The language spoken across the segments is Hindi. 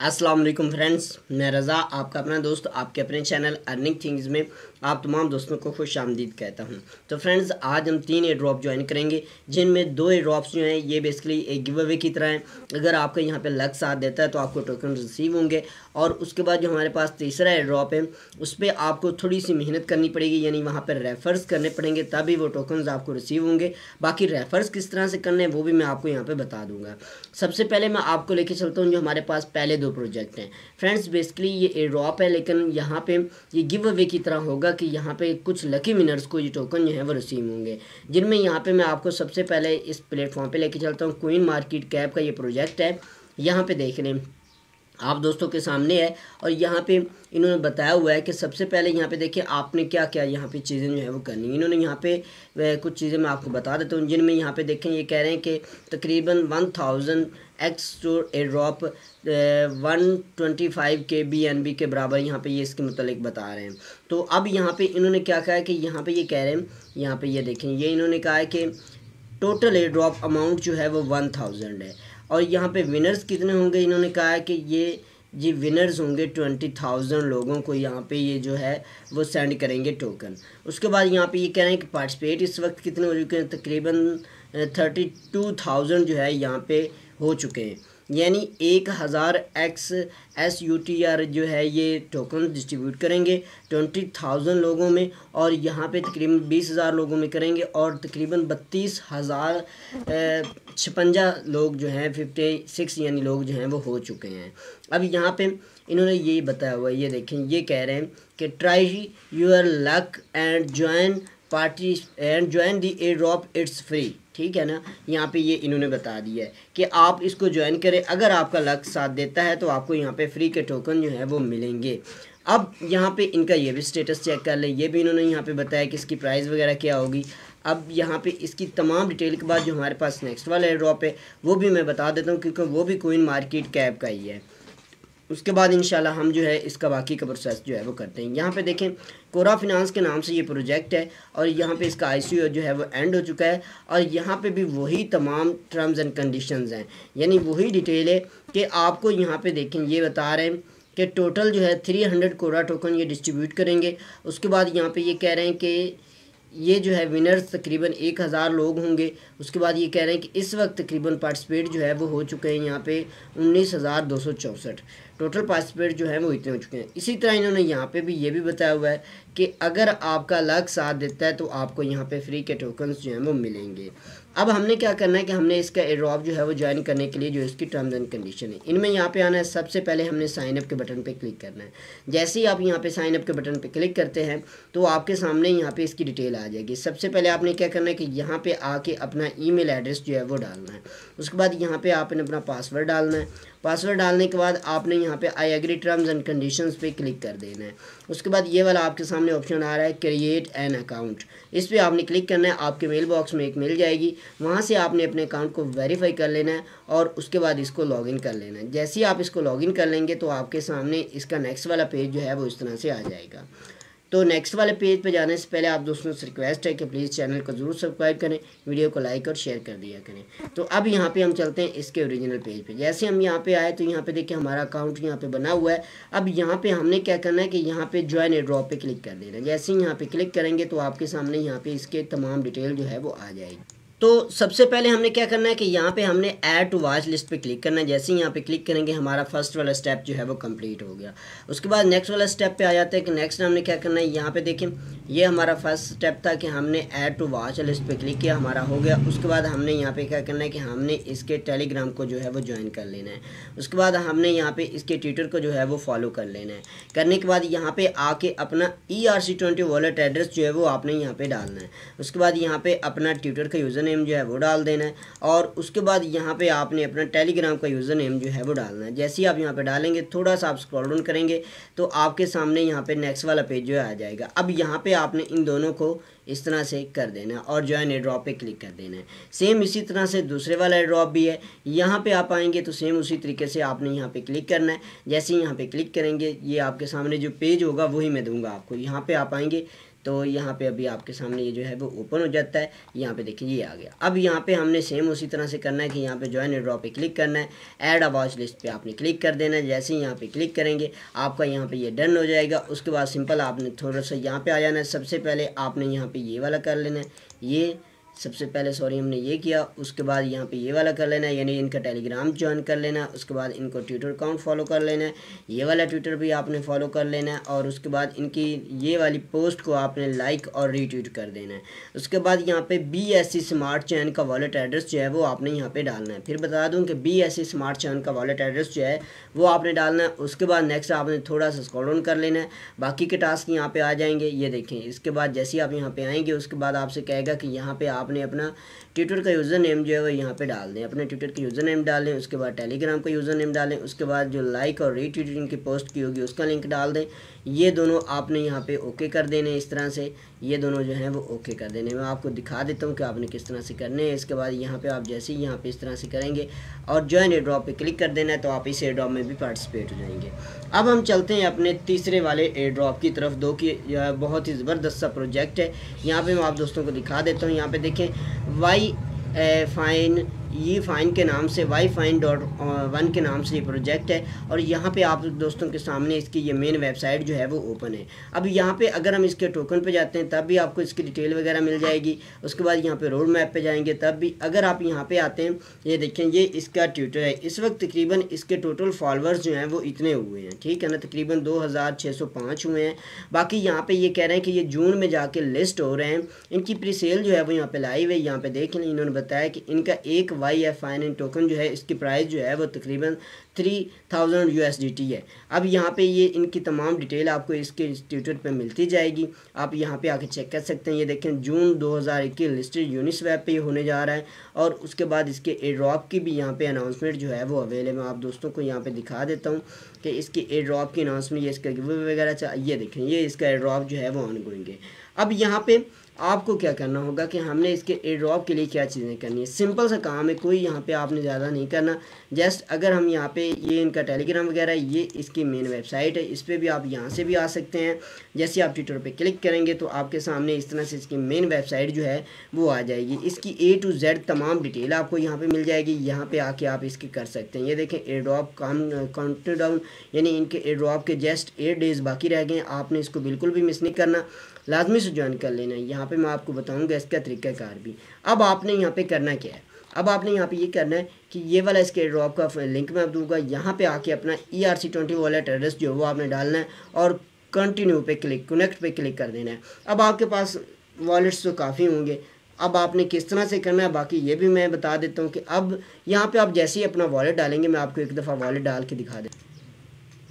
असलम फ्रेंड्स मैं रज़ा आपका अपना दोस्त आपके अपने चैनल अर्निंग थिंग्स में आप तमाम दोस्तों को खुश आमदीद कहता हूँ तो फ्रेंड्स आज हम तीन एयर ड्रॉप ज्वाइन करेंगे जिनमें दो एयर ड्रॉप्स जो हैं ये बेसिकली एक गिव अवे की तरह हैं अगर आपका यहाँ पे लक साथ देता है तो आपको टोकन रिसीव होंगे और उसके बाद जो हमारे पास तीसरा एयर ड्रॉप है उस पर आपको थोड़ी सी मेहनत करनी पड़ेगी यानी वहाँ पर रेफ़र्स करने पड़ेंगे तभी वो टोकन आपको रिसीव होंगे बाकी रेफ़र्स किस तरह से करने हैं वो भी मैं आपको यहाँ पर बता दूँगा सबसे पहले मैं आपको लेके चलता हूँ जो हमारे पास पहले दो प्रोजेक्ट हैं फ्रेंड्स बेसिकली ये एयर ड्रॉप है लेकिन यहाँ पर ये गिव अवे की तरह होगा कि यहाँ पे कुछ लकी विनर्स को ये टोकन जो है वो रिसीव होंगे जिनमें यहाँ पे मैं आपको सबसे पहले इस प्लेटफॉर्म पे लेके चलता हूँ क्वीन मार्केट कैप का ये प्रोजेक्ट है यहाँ पे देख लें आप दोस्तों के सामने है और यहाँ पे इन्होंने बताया हुआ है कि सबसे पहले यहाँ पे देखिए आपने क्या क्या यहाँ पे चीज़ें जो है वो करनी है इन्होंने यहाँ पे कुछ चीज़ें मैं आपको बता देता हूँ जिनमें यहाँ पे देखें ये कह रहे हैं कि तकरीबन one thousand X two airdrop one twenty five के बी एन बी के बराबर यहाँ पर ये इसके मतलब बता रहे हैं तो अब यहाँ पर इन्होंने क्या कहा है कि यहाँ पर ये कह रहे हैं यहाँ पर ये देखें ये इन्होंने कहा है कि टोटल एयर ड्रॉप अमाउंट जो है वो वन थाउजेंड है और यहाँ पे विनर्स कितने होंगे इन्होंने कहा है कि ये जी विनर्स होंगे ट्वेंटी थाउजेंड लोगों को यहाँ पे ये जो है वो सेंड करेंगे टोकन उसके बाद यहाँ पे ये कह रहे हैं कि पार्टिसिपेट इस वक्त कितने हो चुके हैं तकरीबन थर्टी टू थाउजेंड जो है यहाँ पे हो चुके हैं यानी एक हज़ार X S U T R जो है ये टोकन डिस्ट्रीब्यूट करेंगे ट्वेंटी थाउजेंड लोगों में और यहाँ पे तकरीबन बीस हज़ार लोगों में करेंगे और तकरीबन बत्तीस हज़ार छपंजा लोग जो हैं फिफ्टी सिक्स यानी लोग जो हैं वो हो चुके हैं अब यहाँ पे इन्होंने ये बताया हुआ है ये देखें ये कह रहे हैं कि try your luck and join party and join the airdrop it's free ठीक है ना यहाँ पे ये इन्होंने बता दिया है कि आप इसको ज्वाइन करें अगर आपका लक साथ देता है तो आपको यहाँ पे फ्री के टोकन जो है वो मिलेंगे अब यहाँ पे इनका ये भी स्टेटस चेक कर लें ये भी इन्होंने यहाँ पे बताया कि इसकी प्राइस वगैरह क्या होगी अब यहाँ पे इसकी तमाम डिटेल के बाद जो हमारे पास नेक्स्ट वाला ड्रॉप है वो भी मैं बता देता हूँ क्योंकि वो भी कोइन मार्केट कैप का ही है उसके बाद इन हम जो है इसका बाकी का प्रोसेस जो है वो करते हैं यहाँ पे देखें कोरा फिनांस के नाम से ये प्रोजेक्ट है और यहाँ पे इसका आई जो है वो एंड हो चुका है और यहाँ पे भी वही तमाम टर्म्स एंड कंडीशंस हैं यानी वही डिटेल है कि आपको यहाँ पे देखें ये बता रहे हैं कि टोटल जो है थ्री हंड्रेड कोरा टोकन ये डिस्ट्रीब्यूट करेंगे उसके बाद यहाँ पर ये कह रहे हैं कि ये जो है विनर्स तकरीबन एक हज़ार लोग होंगे उसके बाद ये कह रहे हैं कि इस वक्त तकरीबन पार्टिसिपेट जो है वो हो चुके हैं यहाँ पे उन्नीस हज़ार दो सौ चौंसठ टोटल पार्टिसिपेट जो है वो इतने हो चुके हैं इसी तरह इन्होंने यहाँ पे भी ये भी बताया हुआ है कि अगर आपका लग साथ देता है तो आपको यहाँ पर फ्री के टोकन्स जो हैं वो मिलेंगे अब हमने क्या करना है कि हमने इसका एड्रॉप जो है वो ज्वाइन करने के लिए जो इसकी टर्म्स एंड कंडीशन है इनमें यहाँ पे आना है सबसे पहले हमने साइन अप के बटन पे क्लिक करना है जैसे ही आप यहाँ पे साइन अप के बटन पे क्लिक करते हैं तो आपके सामने यहाँ पे इसकी डिटेल आ जाएगी सबसे पहले आपने क्या करना है कि यहाँ पर आके अपना ई एड्रेस जो है वो डालना है उसके बाद यहाँ पर आपने अपना पासवर्ड डालना है पासवर्ड डालने के बाद आपने यहाँ पे I agree terms and condition पे क्लिक कर देना है उसके बाद ये वाला आपके सामने ऑप्शन आ रहा है क्रिएट एन अकाउंट इस पर आपने क्लिक करना है आपके मेल बॉक्स में एक मिल जाएगी वहाँ से आपने अपने अकाउंट को वेरीफाई कर लेना है और उसके बाद इसको लॉगिन कर लेना है जैसे ही आप इसको लॉगिन कर लेंगे तो आपके सामने इसका नेक्स्ट वाला पेज जो है वो इस तरह से आ जाएगा तो नेक्स्ट वाले पेज पे जाने से पहले आप दोस्तों से रिक्वेस्ट है कि प्लीज़ चैनल को ज़रूर सब्सक्राइब करें वीडियो को लाइक और शेयर कर दिया करें तो अब यहाँ पे हम चलते हैं इसके ओरिजिनल पेज पे जैसे हम यहाँ पे आए तो यहाँ पे देखिए हमारा अकाउंट यहाँ पे बना हुआ है अब यहाँ पे हमने क्या करना है कि यहाँ पे ज्वाइन ड्रॉप पर क्लिक कर देना जैसे ही यहाँ पे क्लिक करेंगे तो आपके सामने यहाँ पे इसके तमाम डिटेल जो है वो आ जाएगी तो सबसे पहले हमने क्या करना है कि यहाँ पे हमने ऐड टू वाच लिस्ट पे क्लिक करना है जैसे ही यहाँ पे क्लिक करेंगे हमारा फर्स्ट वाला स्टेप जो है वो कंप्लीट हो गया उसके बाद नेक्स्ट वाला स्टेप पे आ जाता है कि नेक्स्ट हमने क्या करना है यहाँ पे देखें ये हमारा फर्स्ट स्टेप था कि हमने ऐड टू वाच लिस्ट पे क्लिक किया हमारा हो गया उसके बाद हमने यहाँ पे क्या करना है कि हमने इसके टेलीग्राम को जो है वो ज्वाइन कर लेना है उसके बाद हमने यहाँ पे इसके ट्विटर को जो है वो फॉलो कर लेना है करने के बाद यहाँ पे आके अपना E R C twenty wallet address जो है वो आपने यहाँ पे डालना है उसके बाद यहाँ पे अपना ट्विटर का यूज़र नेम जो है वो डाल देना है और उसके बाद यहाँ पे आपने अपना टेलीग्राम का यूज़र नेम जो है वो डालना है जैसे ही आप यहाँ पे डालेंगे थोड़ा सा आप स्क्रॉल डाउन करेंगे तो आपके सामने यहाँ पे नेक्स्ट वाला पेज जो है आ जाएगा अब यहाँ पे आपने इन दोनों को इस तरह से कर देना है और जो है एड्रॉप पर क्लिक कर देना है सेम इसी तरह से दूसरे वाला एड्रॉप भी है यहाँ पे आप आएंगे तो सेम उसी तरीके से आपने यहाँ पे क्लिक करना है जैसे ही यहाँ पे क्लिक करेंगे ये आपके सामने जो पेज होगा वही मैं दूंगा आपको यहाँ पे आप आएंगे तो यहाँ पे अभी आपके सामने ये जो है वो ओपन हो जाता है यहाँ पे देखिए ये आ गया अब यहाँ पे हमने सेम उसी तरह से करना है कि यहाँ पे ज्वाइन ड्रॉ पे क्लिक करना है ऐड अ वॉच लिस्ट पे आपने क्लिक कर देना है जैसे ही यहाँ पे क्लिक करेंगे आपका यहाँ पे ये डन हो जाएगा उसके बाद सिंपल आपने थोड़ा सा यहाँ पर आ जाना है सबसे पहले आपने यहाँ पर ये वाला कर लेना है ये सबसे पहले सॉरी हमने ये किया उसके बाद यहाँ पे ये वाला कर लेना है यानी इनका टेलीग्राम ज्वाइन कर लेना है उसके बाद इनको ट्विटर अकाउंट फॉलो कर लेना है ये वाला ट्विटर भी आपने फॉलो कर लेना है और उसके बाद इनकी ये वाली पोस्ट को आपने लाइक और रीट्वीट कर देना है उसके बाद यहाँ पे B S C smart chain का वॉलेट एड्रेस जो है वो आपने यहाँ पर डालना है फिर बता दूँ कि B S C smart chain का वॉलेट एड्रेस जो है वो आपने डालना है उसके बाद नेक्स्ट आपने थोड़ा सा स्क्रॉल डाउन कर लेना है बाकी के टास्क यहाँ पर आ जाएंगे ये देखें इसके बाद जैसे ही आप यहाँ पर आएँगे उसके बाद आपसे कहेगा कि यहाँ पर आप आपने अपना ट्विटर का यूज़र नेम जो है वो यहाँ पे डाल दें अपने ट्विटर के यूज़र नेम डाल दें उसके बाद टेलीग्राम का यूज़र नेम डालें उसके बाद जो लाइक और रीट्वीटिंग की पोस्ट की होगी उसका लिंक डाल दें ये दोनों आपने यहाँ पे ओके कर देने इस तरह से ये दोनों जो हैं वो ओके कर देने मैं आपको दिखा देता हूँ कि आपने किस तरह से करने हैं इसके बाद यहाँ पे आप जैसे ही यहाँ पे इस तरह से करेंगे और है एयर ड्रॉप पर क्लिक कर देना है तो आप इस एयर ड्रॉप में भी पार्टिसिपेट हो जाएंगे अब हम चलते हैं अपने तीसरे वाले एयर ड्रॉप की तरफ दो की बहुत ही ज़बरदस्त सा प्रोजेक्ट है यहाँ पर मैं आप दोस्तों को दिखा देता हूँ यहाँ पर देखें Y fine E e fine के नाम से वाई फाइन डॉट वन के नाम से ये प्रोजेक्ट है और यहाँ पे आप दोस्तों के सामने इसकी ये मेन वेबसाइट जो है वो ओपन है अब यहाँ पे अगर हम इसके टोकन पे जाते हैं तब भी आपको इसकी डिटेल वगैरह मिल जाएगी उसके बाद यहाँ पे रोड मैप पे जाएंगे तब भी अगर आप यहाँ पे आते हैं ये देखें ये इसका ट्विटर है इस वक्त तकरीबन इसके टोटल फॉलोअर्स जो हैं वो इतने हुए हैं ठीक है ना तकरीबन दो हुए हैं बाकी यहाँ पर ये कह रहे हैं कि ये जून में जाके लिस्ट हो रहे हैं इनकी प्री सेल जो है वो यहाँ पर लाइव है यहाँ पर देख लें इन्होंने बताया कि इनका एक Y F I N token जो है इसकी प्राइस जो है वो तकरीबन three thousand U S D T है अब यहाँ पे ये इनकी तमाम डिटेल आपको इसके इंस्टीट्यूट पे मिलती जाएगी आप यहाँ पे आके चेक कर सकते हैं ये देखें जून दो हज़ार इक्कीस लिस्टेड यूनिस वेब पर होने जा रहा है और उसके बाद इसके एड्रॉप की भी यहाँ पे अनाउंसमेंट जो है वो अवेलेबल आप दोस्तों को यहाँ पे दिखा देता हूँ कि इसकी एड्रॉप की अनाउंसमेंट ये इसका वगैरह ये देखें ये इसका एड्रॉप जो है वो ऑन करेंगे अब यहाँ पर आपको क्या करना होगा कि हमने इसके एड्रॉप के लिए क्या चीज़ें करनी है सिंपल सा काम है कोई यहाँ पे आपने ज़्यादा नहीं करना जस्ट अगर हम यहाँ पे ये इनका टेलीग्राम वगैरह ये इसकी मेन वेबसाइट है इस पर भी आप यहाँ से भी आ सकते हैं जैसे आप ट्विटर पे क्लिक करेंगे तो आपके सामने इस तरह से इसकी मेन वेबसाइट जो है वो आ जाएगी इसकी ए टू जेड तमाम डिटेल आपको यहाँ पर मिल जाएगी यहाँ पर आके आप इसकी कर सकते हैं ये देखें एड्रॉप काम काउंटर डाउन यानी इनके एड्रॉप के जस्ट एट डेज़ बाकी रह गए आपने इसको बिल्कुल भी मिस नहीं करना लाजमी से ज्वाइन कर लेना है यहाँ पर मैं आपको बताऊँगा इसका तरीक़ाकार भी अब आपने यहाँ पर करना क्या है अब आपने यहाँ पे ये करना है कि ये वाला इसके ड्रॉप का लिंक मैं आप दूंगा यहाँ पे आके अपना E R C twenty wallet address जो है वो आपने डालना है और कंटिन्यू पे क्लिक कनेक्ट पे क्लिक कर देना है अब आपके पास वॉलेट्स तो काफ़ी होंगे अब आपने किस तरह से करना है बाकी ये भी मैं बता देता हूँ कि अब यहाँ पर आप जैसे ही अपना वॉलेट डालेंगे मैं आपको एक दफ़ा वॉलेट डाल के दिखा देता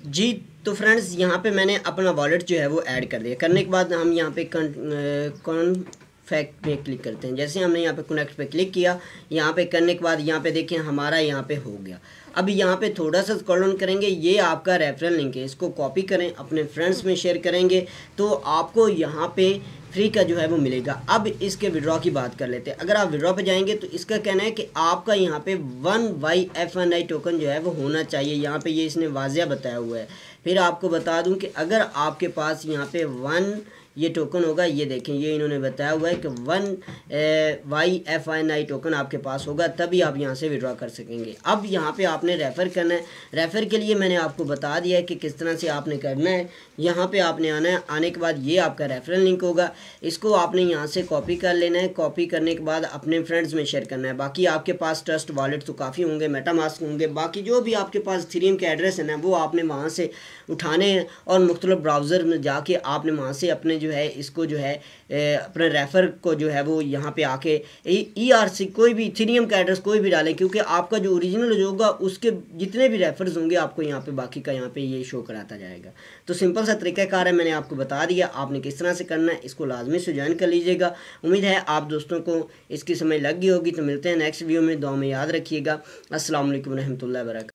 जी तो फ्रेंड्स यहाँ पे मैंने अपना वॉलेट जो है वो ऐड कर दिया करने के बाद हम यहाँ पे कौन फैक्ट पे क्लिक करते हैं जैसे हमने यहाँ पे कनेक्ट पे क्लिक किया यहाँ पे करने के बाद यहाँ पे देखें हमारा यहाँ पे हो गया अब यहाँ पे थोड़ा सा स्क्रॉल करेंगे ये आपका रेफरल लिंक है इसको कॉपी करें अपने फ्रेंड्स में शेयर करेंगे तो आपको यहाँ पे फ्री का जो है वो मिलेगा अब इसके विड्रॉ की बात कर लेते हैं अगर आप विड्रॉ पे जाएंगे तो इसका कहना है कि आपका यहाँ पे one Y F N I token जो है वो होना चाहिए यहाँ पे ये इसने वाजिया बताया हुआ है फिर आपको बता दूँ कि अगर आपके पास यहाँ पे वन ये टोकन होगा ये देखें ये इन्होंने बताया हुआ है कि one Y F N I token आपके पास होगा तभी आप यहाँ से विड्रॉ कर सकेंगे अब यहाँ पे आपने रेफ़र करना है रेफ़र के लिए मैंने आपको बता दिया है कि किस तरह से आपने करना है यहाँ पे आपने आना है आने के बाद ये आपका रेफरल लिंक होगा इसको आपने यहाँ से कॉपी कर लेना है कॉपी करने के बाद अपने फ्रेंड्स में शेयर करना है बाकी आपके पास ट्रस्ट वॉलेट तो काफ़ी होंगे मेटामास्क होंगे बाकी जो भी आपके पास थ्रीम के एड्रेस है ना वो आपने वहाँ से उठाने हैं और मुख्तलिफ ब्राउज़र में जाके आपने वहाँ से अपने जो है इसको जो है अपने रेफ़र को जो है वो यहाँ पे आके ई आर सी कोई भी इथीरियम का एड्रेस कोई भी डालें क्योंकि आपका जो ओरिजिनल जो होगा उसके जितने भी रेफर्स होंगे आपको यहाँ पे बाकी का यहाँ पे ये शो कराता जाएगा तो सिंपल सा तरीकाकार है मैंने आपको बता दिया आपने किस तरह से करना है इसको लाजमी से ज्वाइन कर लीजिएगा उम्मीद है आप दोस्तों को इसकी समय लग गई होगी तो मिलते हैं नेक्स्ट वीडियो में दो में याद रखिएगा असल वरहमल वर्क